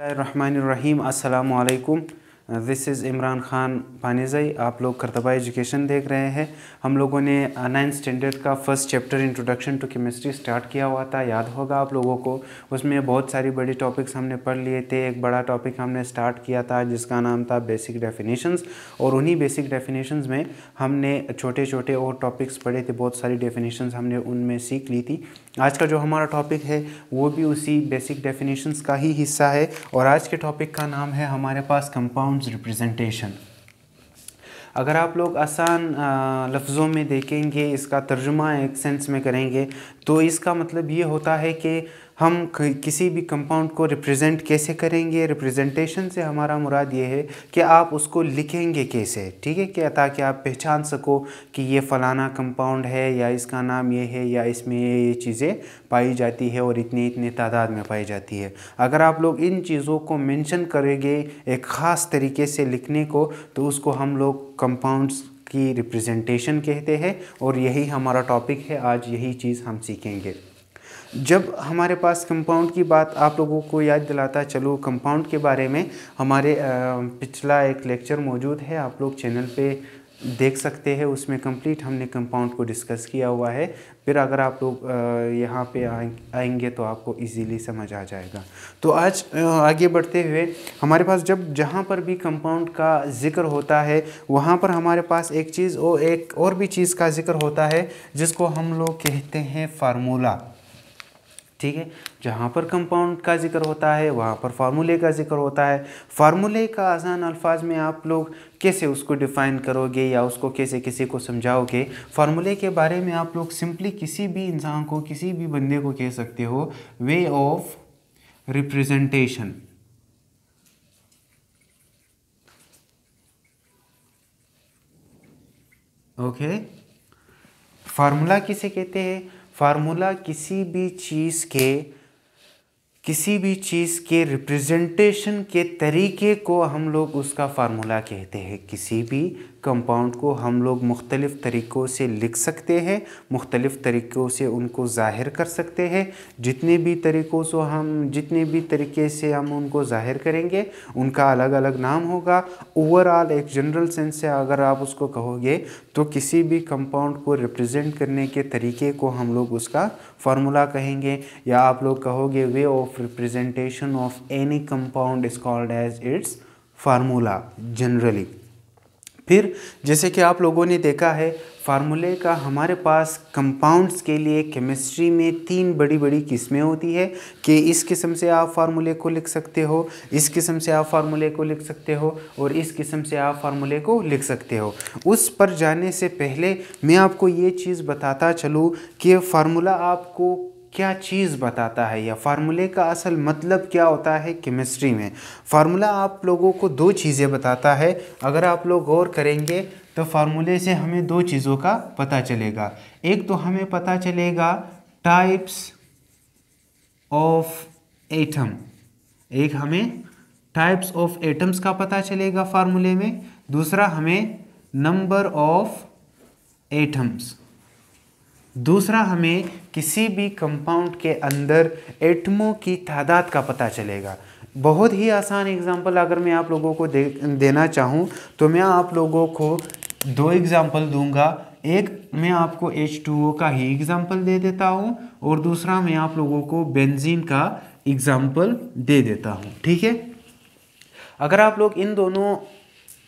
الرحمن الرحيم السلام عليكم this is Imran Khan Panezai आप लोग करतबा education देख रहे हैं हम लोगों ने नाइन्थ स्टैंडर्ड का first chapter introduction to chemistry start किया हुआ था याद होगा आप लोगों को उसमें बहुत सारी बड़ी टॉपिक्स हमने पढ़ लिए थे एक बड़ा टॉपिक हमने स्टार्ट किया था जिसका नाम था बेसिक डेफिनेशंस और उन्हीं बेसिक डेफिनेशंस में हमने छोटे छोटे और टॉपिक्स पढ़े थे बहुत सारी डेफिनेशन हमने उनमें सीख ली थी आज का जो हमारा टॉपिक है वो भी उसी बेसिक डेफिनेशन का ही हिस्सा है और आज के टॉपिक का नाम है हमारे पास कंपाउंड फॉर्म्स रिप्रेजेंटेशन अगर आप लोग आसान लफ्ज़ों में देखेंगे इसका तर्जुमा एक सेंस में करेंगे तो इसका मतलब ये होता है कि हम किसी भी कंपाउंड को रिप्रेजेंट कैसे करेंगे रिप्रेजेंटेशन से हमारा मुराद ये है कि आप उसको लिखेंगे कैसे ठीक है क्या ताकि आप पहचान सको कि ये फ़लाना कंपाउंड है या इसका नाम ये है या इसमें ये ये चीज़ें पाई जाती है और इतनी इतनी तादाद में पाई जाती है अगर आप लोग इन चीज़ों को मेंशन करेंगे एक ख़ास तरीके से लिखने को तो उसको हम लोग कंपाउंड्स की रिप्रेजेंटेशन कहते हैं और यही हमारा टॉपिक है आज यही चीज़ हम सीखेंगे जब हमारे पास कंपाउंड की बात आप लोगों को याद दिलाता चलो कंपाउंड के बारे में हमारे पिछला एक लेक्चर मौजूद है आप लोग चैनल पे देख सकते हैं उसमें कंप्लीट हमने कंपाउंड को डिस्कस किया हुआ है फिर अगर आप लोग यहाँ पे आएंगे तो आपको इजीली समझ आ जाएगा तो आज आगे बढ़ते हुए हमारे पास जब जहाँ पर भी कंपाउंड का जिक्र होता है वहाँ पर हमारे पास एक चीज़ और एक और भी चीज़ का जिक्र होता है जिसको हम लोग कहते हैं फार्मूला ठीक है जहाँ पर कंपाउंड का जिक्र होता है वहाँ पर फार्मूले का जिक्र होता है फार्मूले का आसान अल्फाज में आप लोग कैसे उसको डिफ़ाइन करोगे या उसको कैसे किसी को समझाओगे फार्मूले के बारे में आप लोग सिंपली किसी भी इंसान को किसी भी बंदे को कह सकते हो way of representation okay formula किसे कहते हैं फार्मूला किसी भी चीज़ के किसी भी चीज़ के रिप्रेजेंटेशन के तरीके को हम लोग उसका फार्मूला कहते हैं किसी भी कंपाउंड को हम लोग मुख्तलिफ़ तरीक़ों से लिख सकते हैं मुख्तलिफ़ तरीक़ों से उनको ज़ाहिर कर सकते हैं जितने भी तरीक़ों से हम जितने भी तरीके से हम उनको ज़ाहिर करेंगे उनका अलग अलग नाम होगा ओवरऑल एक जनरल सेंस से अगर आप उसको कहोगे तो किसी भी कंपाउंड को रिप्रेजेंट करने के तरीके को हम लोग उसका फार्मूला कहेंगे या आप लोग कहोगे way of representation of any compound is called as its formula generally फिर जैसे कि आप लोगों ने देखा है फार्मूले का हमारे पास कंपाउंड्स के लिए केमिस्ट्री में तीन बड़ी बड़ी किस्में होती है कि इस किस्म से आप फार्मूले को लिख सकते हो इस किस्म से आप फार्मूले को लिख सकते हो और इस किस्म से आप फार्मूले को लिख सकते हो उस पर जाने से पहले मैं आपको ये चीज़ बताता चलूँ कि फार्मूला आपको क्या चीज़ बताता है या फार्मूले का असल मतलब क्या होता है केमिस्ट्री में फार्मूला आप लोगों को दो चीज़ें बताता है अगर आप लोग गौर करेंगे तो फार्मूले से हमें दो चीज़ों का पता चलेगा एक तो हमें पता चलेगा टाइप्स ऑफ एटम एक हमें टाइप्स ऑफ एटम्स का पता चलेगा फार्मूले में दूसरा हमें नंबर ऑफ एटम्स दूसरा हमें किसी भी कंपाउंड के अंदर एटमों की तादाद का पता चलेगा बहुत ही आसान एग्जांपल अगर मैं आप लोगों को दे, देना चाहूँ तो मैं आप लोगों को दो एग्जांपल दूंगा एक मैं आपको H2O का ही एग्जांपल दे देता हूँ और दूसरा मैं आप लोगों को बेंजीन का एग्जांपल दे देता हूँ ठीक है अगर आप लोग इन दोनों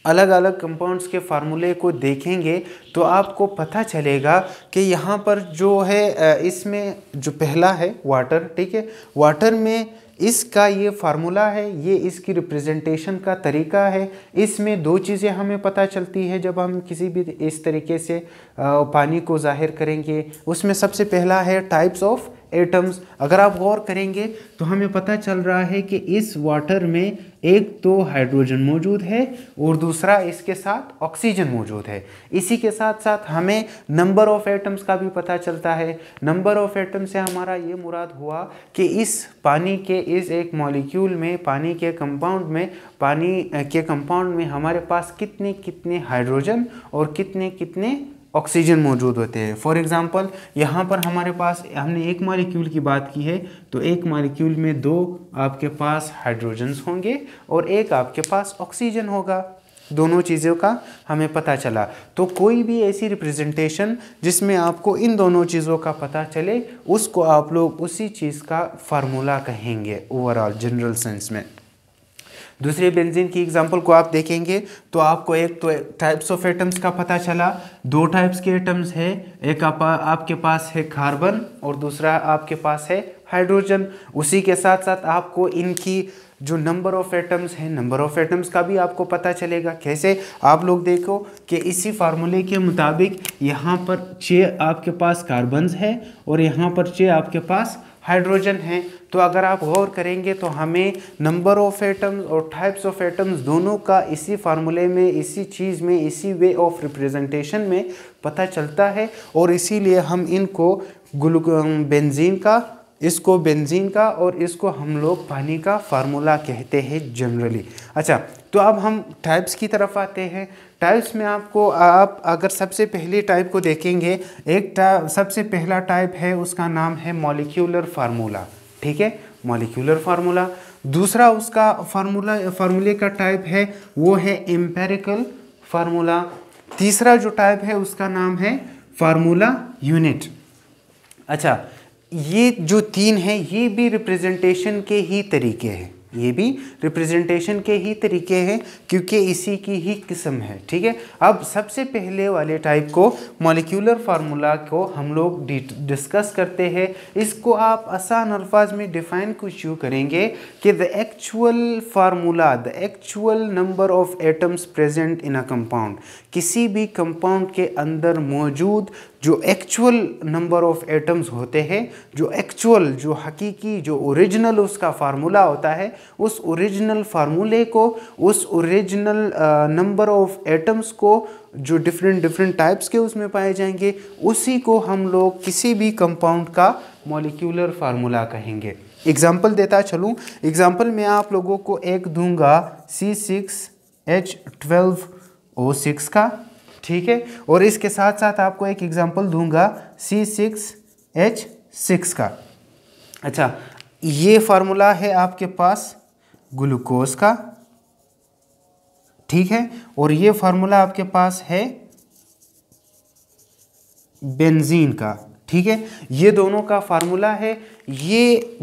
अलग अलग कंपाउंड्स के फार्मूले को देखेंगे तो आपको पता चलेगा कि यहाँ पर जो है इसमें जो पहला है वाटर ठीक है वाटर में इसका ये फार्मूला है ये इसकी रिप्रेजेंटेशन का तरीका है इसमें दो चीज़ें हमें पता चलती है जब हम किसी भी इस तरीके से पानी को जाहिर करेंगे उसमें सबसे पहला है टाइप्स ऑफ एटम्स अगर आप गौर करेंगे तो हमें पता चल रहा है कि इस वाटर में एक तो हाइड्रोजन मौजूद है और दूसरा इसके साथ ऑक्सीजन मौजूद है इसी के साथ साथ हमें नंबर ऑफ एटम्स का भी पता चलता है नंबर ऑफ एटम से हमारा ये मुराद हुआ कि इस पानी के इस एक मॉलिक्यूल में पानी के कंपाउंड में पानी के कंपाउंड में हमारे पास कितने कितने हाइड्रोजन और कितने कितने ऑक्सीजन मौजूद होते हैं फॉर एग्ज़ाम्पल यहाँ पर हमारे पास हमने एक मालिक्यूल की बात की है तो एक मालिक्यूल में दो आपके पास हाइड्रोजन्स होंगे और एक आपके पास ऑक्सीजन होगा दोनों चीज़ों का हमें पता चला तो कोई भी ऐसी रिप्रेजेंटेशन जिसमें आपको इन दोनों चीज़ों का पता चले उसको आप लोग उसी चीज़ का फार्मूला कहेंगे ओवरऑल जनरल सेंस में दूसरे बेंजीन की एग्जांपल को आप देखेंगे तो आपको एक तो टाइप्स ऑफ एटम्स का पता चला दो टाइप्स के एटम्स है एक आप, आपके पास है कार्बन और दूसरा आपके पास है हाइड्रोजन उसी के साथ साथ आपको इनकी जो नंबर ऑफ एटम्स है नंबर ऑफ एटम्स का भी आपको पता चलेगा कैसे आप लोग देखो कि इसी फार्मूले के मुताबिक यहाँ पर छः आपके पास कार्बन्स है और यहाँ पर छः आपके पास हाइड्रोजन हैं तो अगर आप गौर करेंगे तो हमें नंबर ऑफ एटम्स और टाइप्स ऑफ एटम्स दोनों का इसी फार्मूले में इसी चीज़ में इसी वे ऑफ रिप्रेजेंटेशन में पता चलता है और इसीलिए हम इनको ग्लू बेंजीन का इसको बेंजीन का और इसको हम लोग पानी का फार्मूला कहते हैं जनरली अच्छा तो अब हम टाइप्स की तरफ आते हैं टाइप्स में आपको आप अगर सबसे पहले टाइप को देखेंगे एक सबसे पहला टाइप है उसका नाम है मॉलिक्यूलर फार्मूला ठीक है मॉलिक्यूलर फार्मूला दूसरा उसका फार्मूला फार्मूले का टाइप है वो है एम्पेरिकल फार्मूला तीसरा जो टाइप है उसका नाम है फार्मूला यूनिट अच्छा ये जो तीन है ये भी रिप्रेजेंटेशन के ही तरीके हैं ये भी रिप्रेजेंटेशन के ही तरीके हैं क्योंकि इसी की ही किस्म है ठीक है अब सबसे पहले वाले टाइप को मॉलिक्यूलर फार्मूला को हम लोग डिस्कस करते हैं इसको आप आसान अल्फाज में डिफाइन कुछ यूँ करेंगे कि the actual formula the actual number of atoms present in a compound किसी भी कंपाउंड के अंदर मौजूद जो एक्चुअल नंबर ऑफ एटम्स होते हैं जो एक्चुअल जो हकीकी जो ओरिजिनल उसका फार्मूला होता है उस ओरिजिनल फार्मूले को उस ओरिजिनल नंबर ऑफ एटम्स को जो डिफरेंट डिफरेंट टाइप्स के उसमें पाए जाएंगे उसी को हम लोग किसी भी कंपाउंड का मॉलिक्यूलर फार्मूला कहेंगे एग्जाम्पल देता चलूँ एग्जाम्पल मैं आप लोगों को एक दूंगा C six H twelve O six का ठीक है और इसके साथ साथ आपको एक एग्जाम्पल दूंगा सी सिक्स एच सिक्स का अच्छा ये फार्मूला है आपके पास ग्लूकोज का ठीक है और ये फार्मूला आपके पास है बेंजीन का ठीक है ये दोनों का फार्मूला है ये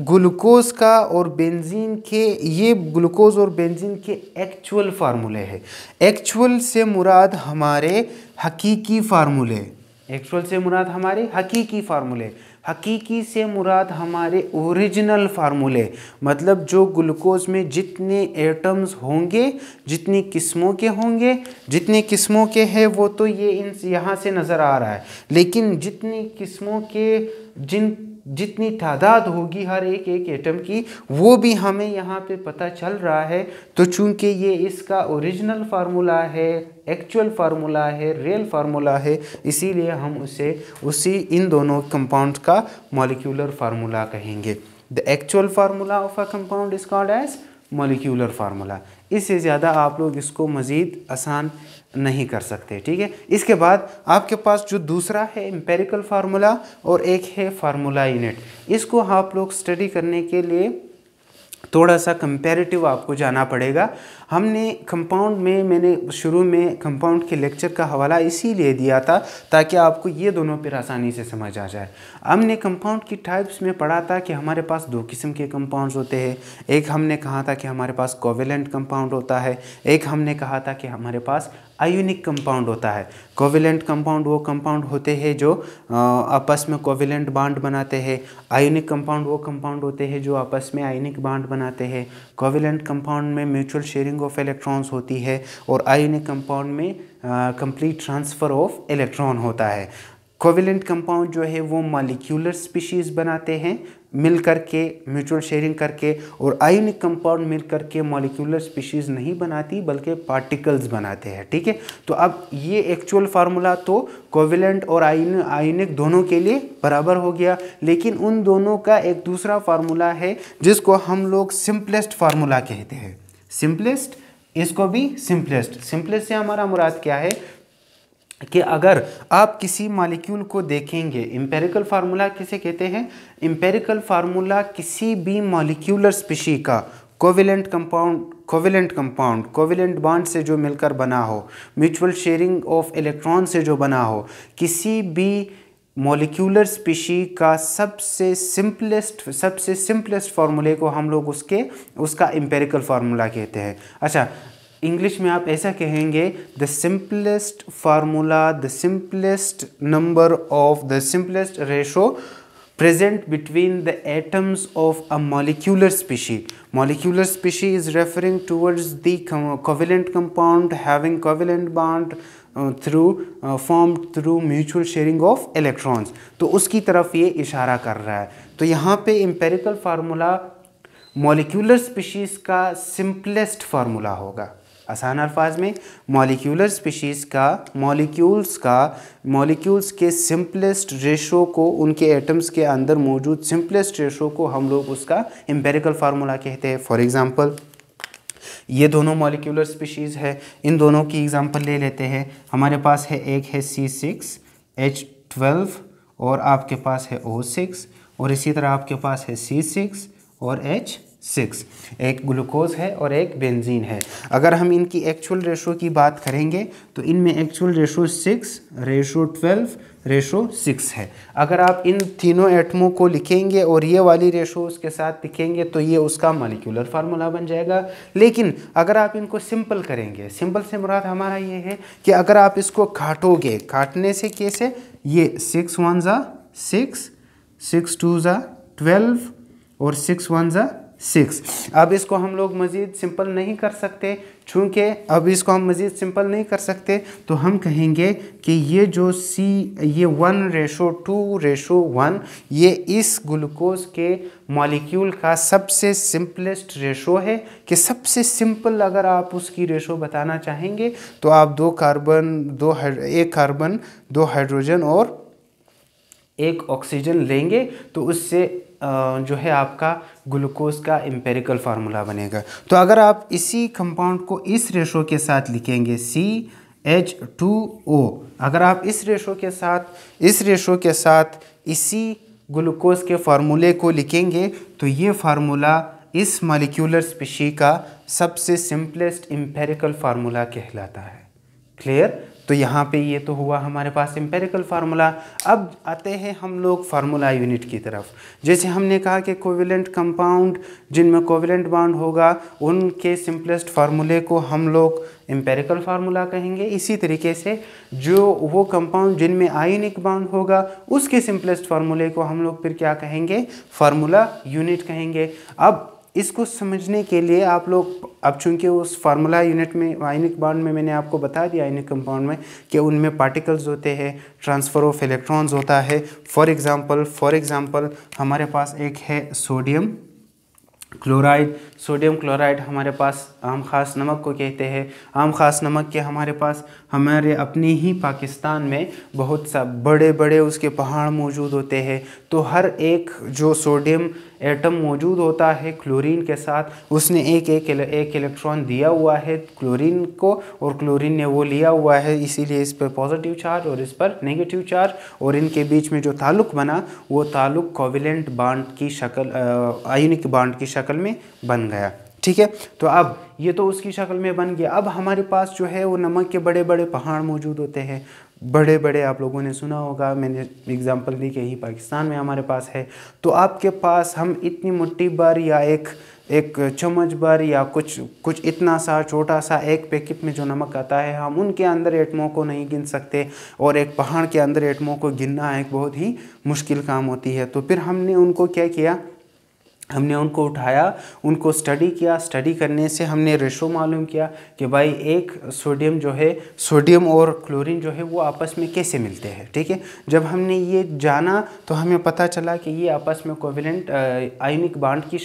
ग्लूकोज का और बेंजीन के ये ग्लूकोज और बेंजीन के एक्चुअल फार्मूले हैं एक्चुअल से मुराद हमारे हकीकी फार्मूले एक्चुअल से मुराद हमारे हकीकी फार्मूले हकीकी से मुराद हमारे ओरिजिनल फार्मूले मतलब जो ग्लूकोज में जितने एटम्स होंगे जितनी किस्मों के होंगे जितनी किस्मों के हैं वो तो ये इन यहाँ से नज़र आ रहा है लेकिन जितनी किस्मों के जिन जितनी तादाद होगी हर एक एक एटम की वो भी हमें यहाँ पे पता चल रहा है तो चूंकि ये इसका ओरिजिनल फार्मूला है एक्चुअल फार्मूला है रियल फार्मूला है इसीलिए हम उसे उसी इन दोनों कंपाउंड का मॉलिक्यूलर फार्मूला कहेंगे the actual formula of a compound is called as molecular formula इससे ज़्यादा आप लोग इसको मज़ीद आसान नहीं कर सकते ठीक है इसके बाद आपके पास जो दूसरा है एम्पेरिकल फार्मूला और एक है फार्मूला यूनिट इसको आप लोग स्टडी करने के लिए थोड़ा सा कंपेरेटिव आपको जाना पड़ेगा हमने कंपाउंड में मैंने शुरू में कंपाउंड के लेक्चर का हवाला इसीलिए दिया था ताकि आपको ये दोनों पर आसानी से समझ आ जाए हमने कंपाउंड की टाइप्स में पढ़ा था कि हमारे पास दो किस्म के कंपाउंड्स होते हैं एक हमने कहा था कि हमारे पास कोवेलेंट कंपाउंड होता है एक हमने कहा था कि हमारे पास आयोनिक कंपाउंड होता है कोविलेंट कंपाउंड वो कंपाउंड होते हैं जो आपस में कोविलेंट बांड बनाते हैं आयोनिक कंपाउंड वो कंपाउंड होते हैं जो आपस में आयोनिक बांड बनाते हैं कोविलेंट कंपाउंड में म्यूचुअल शेयरिंग ऑफ इलेक्ट्रॉन्स होती है और आयोनिक कंपाउंड में कंप्लीट ट्रांसफ़र ऑफ इलेक्ट्रॉन होता है कोविलेंट कंपाउंड जो है वो मालिक्यूलर स्पीशीज़ बनाते हैं मिल करके म्यूचुअल शेयरिंग करके और आयोनिक कंपाउंड मिल करके मॉलिक्यूलर स्पीशीज़ नहीं बनाती बल्कि पार्टिकल्स बनाते हैं ठीक है तो अब ये एक्चुअल फार्मूला तो कोविलेंट और आयन आयोनिक दोनों के लिए बराबर हो गया लेकिन उन दोनों का एक दूसरा फार्मूला है जिसको हम लोग सिंपलेस्ट फार्मूला कहते हैं सिंपलेस्ट इसको भी सिंपलेस्ट सिंपलेस्ट से हमारा मुराद क्या है कि अगर आप किसी मालिक्यूल को देखेंगे एम्पेरिकल फार्मूला किसे कहते हैं इम्पेरिकल फार्मूला किसी भी मालिक्यूलर स्पीशी का covalent compound covalent compound covalent bond से जो मिलकर बना हो म्यूचुअल शेयरिंग ऑफ इलेक्ट्रॉन से जो बना हो किसी भी मोलिकुलर स्पीशी का सबसे सिंपलेस्ट सबसे सिंपलेस्ट फार्मूले को हम लोग उसके उसका एम्पेरिकल फार्मूला कहते हैं अच्छा इंग्लिश में आप ऐसा कहेंगे the simplest formula the simplest number of the simplest ratio present between the atoms of a molecular species molecular species is referring towards covalent compound having covalent bound through form through mutual sharing of electrons तो उसकी तरफ ये इशारा कर रहा है तो यहाँ पे इम्पेरिकल फार्मूला मॉलिक्यूलर स्पीशीज का सिंपलेस्ट फार्मूला होगा आसान अल्फाज में मॉलिक्यूलर स्पीशीज़ का मॉलिक्यूल्स का मॉलिक्यूल्स के सिंपलेस्ट रेशो को उनके एटम्स के अंदर मौजूद सिंपलेस्ट रेशो को हम लोग उसका एम्पेरिकल फार्मूला कहते हैं फॉर एग्ज़ाम्पल ये दोनों मॉलिक्यूलर स्पीशीज़ है इन दोनों की एग्ज़ाम्पल ले लेते हैं हमारे पास है एक है सी सिक्स एच ट्वेल्व और आपके पास है ओ सिक्स और इसी तरह आपके पास है सी सिक्स और एच सिक्स एक ग्लूकोज है और एक बेंजीन है अगर हम इनकी एक्चुअल रेशो की बात करेंगे तो इनमें actual ratio six ratio twelve ratio six है अगर आप इन तीनों एटमों को लिखेंगे और ये वाली रेशो उसके साथ लिखेंगे तो ये उसका मालिकुलर फार्मूला बन जाएगा लेकिन अगर आप इनको सिंपल करेंगे सिंपल से मुराद हमारा ये है कि अगर आप इसको काटोगे काटने से कैसे ये सिक्स वन ज़ा सिक्स सिक्स टू ज़ा ट्वेल्व और सिक्स वन ज़ा सिक्स अब इसको हम लोग मज़ीद सिंपल नहीं कर सकते चूँकि अब इसको हम मज़ीद सिंपल नहीं कर सकते तो हम कहेंगे कि ये जो सी ये one ratio two ratio one ये इस ग्लूकोज के मॉलिक्यूल का सबसे सिंपलेस्ट रेशो है कि सबसे सिंपल अगर आप उसकी रेशो बताना चाहेंगे तो आप दो कार्बन दो एक कार्बन दो हाइड्रोजन और एक ऑक्सीजन लेंगे तो उससे जो है आपका ग्लूकोज का एम्पेरिकल फार्मूला बनेगा तो अगर आप इसी कंपाउंड को इस रेशो के साथ लिखेंगे सी एच टू ओ अगर आप इस रेशो के साथ इस रेशो के साथ इसी ग्लूकोज के फार्मूले को लिखेंगे तो ये फार्मूला इस मालिक्यूलर स्पीशी का सबसे सिंपलेस्ट एम्पेरिकल फार्मूला कहलाता है क्लियर तो यहाँ पे ये तो हुआ हमारे पास एम्पेरिकल फार्मूला अब आते हैं हम लोग फार्मूला यूनिट की तरफ जैसे हमने कहा कि कोविलेंट कंपाउंड जिनमें कोविलेंट बाउंड होगा उनके सिंपलेस्ट फार्मूले को हम लोग एम्पेरिकल फार्मूला कहेंगे इसी तरीके से जो वो कंपाउंड जिनमें आयनिक बाउंड होगा उसके सिंपलेस्ट फार्मूले को हम लोग फिर क्या कहेंगे फार्मूला यूनिट कहेंगे अब इसको समझने के लिए आप लोग अब चूंकि उस फार्मूला यूनिट में आयनिक बाउंड में मैंने आपको बता दिया आयनिक कंपाउंड में कि उनमें पार्टिकल्स होते हैं ट्रांसफ़र ऑफ इलेक्ट्रॉन्स होता है फॉर एग्ज़ाम्पल फॉर एग्ज़ाम्पल हमारे पास एक है सोडियम क्लोराइड सोडियम क्लोराइड हमारे पास आम खास नमक को कहते हैं आम खास नमक के हमारे पास हमारे अपने ही पाकिस्तान में बहुत सा बड़े बड़े उसके पहाड़ मौजूद होते हैं तो हर एक जो सोडियम एटम मौजूद होता है क्लोरीन के साथ उसने एक एक एक इलेक्ट्रॉन दिया हुआ है क्लोरीन को और क्लोरीन ने वो लिया हुआ है इसीलिए इस पर पॉजिटिव चार्ज और इस पर नेगेटिव चार्ज और इनके बीच में जो ताल्लुक बना वो ताल्लुक कोविलेंट बाड की शक्ल आयुनिक बाड की शक्ल में बन गया ठीक है तो अब ये तो उसकी शक्ल में बन गया अब हमारे पास जो है वो नमक के बड़े बड़े पहाड़ मौजूद होते हैं बड़े बड़े आप लोगों ने सुना होगा मैंने एग्जांपल दी कि ही पाकिस्तान में हमारे पास है तो आपके पास हम इतनी मुट्ठी भर या एक एक चम्मच भर या कुछ कुछ इतना सा छोटा सा एक पैकेट में जो नमक आता है हम उनके अंदर एटमों को नहीं गिन सकते और एक पहाड़ के अंदर एटमों को गिनना एक बहुत ही मुश्किल काम होती है तो फिर हमने उनको क्या किया हमने उनको उठाया उनको स्टडी किया स्टडी करने से हमने रेशो मालूम किया कि भाई एक सोडियम जो है सोडियम और क्लोरीन जो है वो आपस में कैसे मिलते हैं ठीक है जब हमने ये जाना तो हमें पता चला कि ये आपस में कोविलेंट आयनिक बाड की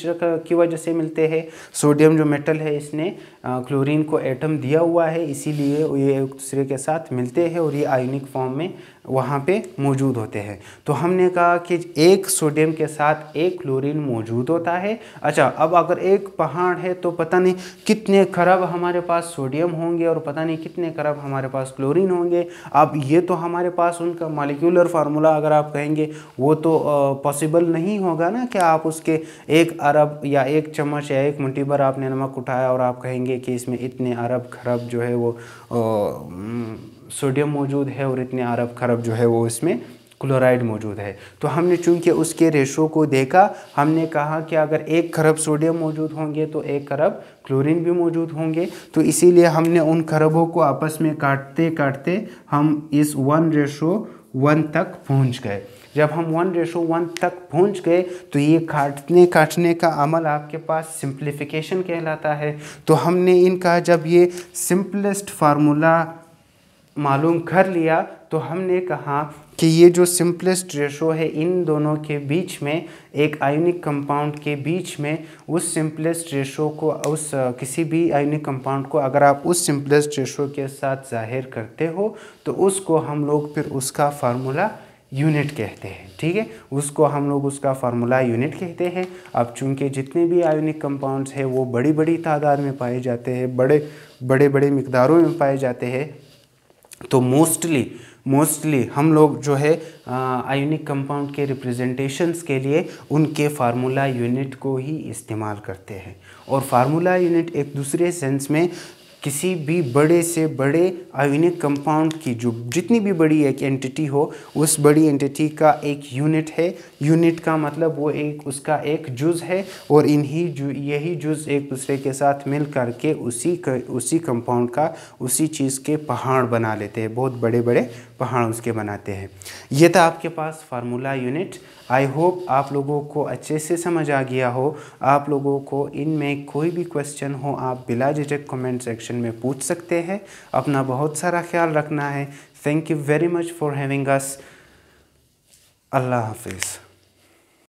की वजह से मिलते हैं सोडियम जो मेटल है इसने क्लोरीन को एटम दिया हुआ है इसीलिए ये एक दूसरे के साथ मिलते हैं और ये आयनिक फॉर्म में वहाँ पे मौजूद होते हैं तो हमने कहा कि एक सोडियम के साथ एक क्लोरीन मौजूद होता है अच्छा अब अगर एक पहाड़ है तो पता नहीं कितने खरब हमारे पास सोडियम होंगे और पता नहीं कितने खरब हमारे पास क्लोरीन होंगे अब ये तो हमारे पास उनका मालिक्यूलर फार्मूला अगर आप कहेंगे वो तो पॉसिबल नहीं होगा ना कि आप उसके एक अरब या एक चम्मच या एक मुट्ठी भर आपने नमक उठाया और आप कहेंगे कि इसमें इतने अरब खरब जो है वो आ, सोडियम मौजूद है और इतने अरब खरब जो है वो इसमें क्लोराइड मौजूद है तो हमने चूंकि उसके रेशो को देखा हमने कहा कि अगर एक खरब सोडियम मौजूद होंगे तो एक खरब क्लोरीन भी मौजूद होंगे तो इसीलिए हमने उन खरबों को आपस में काटते काटते हम इस वन रेशो वन तक पहुंच गए जब हम वन रेशो वन तक पहुंच गए तो ये काटने काटने का अमल आपके पास सिंप्लीफिकेशन कहलाता है तो हमने इनका जब ये सिंपलेस्ट फार्मूला मालूम कर लिया तो हमने कहा कि ये जो सिंपलेस्ट रेशो है इन दोनों के बीच में एक आयोनिक कंपाउंड के बीच में उस सिंपलेस्ट रेशो को उस किसी भी आयोनिक कंपाउंड को अगर आप उस सिंपलेस्ट रेशो के साथ जाहिर करते हो तो उसको हम लोग फिर उसका फार्मूला यूनिट कहते हैं ठीक है उसको हम लोग उसका फार्मूला यूनिट कहते हैं अब चूंकि जितने भी आयोनिक कंपाउंड्स हैं वो बड़ी बड़ी तादाद में पाए जाते हैं बड़े बड़े बड़े मकदारों में पाए जाते हैं तो मोस्टली मोस्टली हम लोग जो है आयोनिक कंपाउंड के रिप्रेजेंटेशंस के लिए उनके फार्मूला यूनिट को ही इस्तेमाल करते हैं और फार्मूला यूनिट एक दूसरे सेंस में किसी भी बड़े से बड़े आयोनिक कंपाउंड की जो जितनी भी बड़ी एक एंटिटी हो उस बड़ी एंटिटी का एक यूनिट है यूनिट का मतलब वो एक उसका एक जुज है और इन्हीं जु यही जुज एक दूसरे के साथ मिल करके उसी क, उसी कंपाउंड का उसी चीज़ के पहाड़ बना लेते हैं बहुत बड़े बड़े पहाड़ उसके बनाते हैं ये था आपके पास फार्मूला यूनिट आई होप आप लोगों को अच्छे से समझ आ गया हो आप लोगों को इनमें कोई भी क्वेश्चन हो आप बिला झिझक कमेंट सेक्शन सेक्शन में पूछ सकते हैं अपना बहुत सारा ख्याल रखना है thank you very much for having us अल्लाह हाफिज़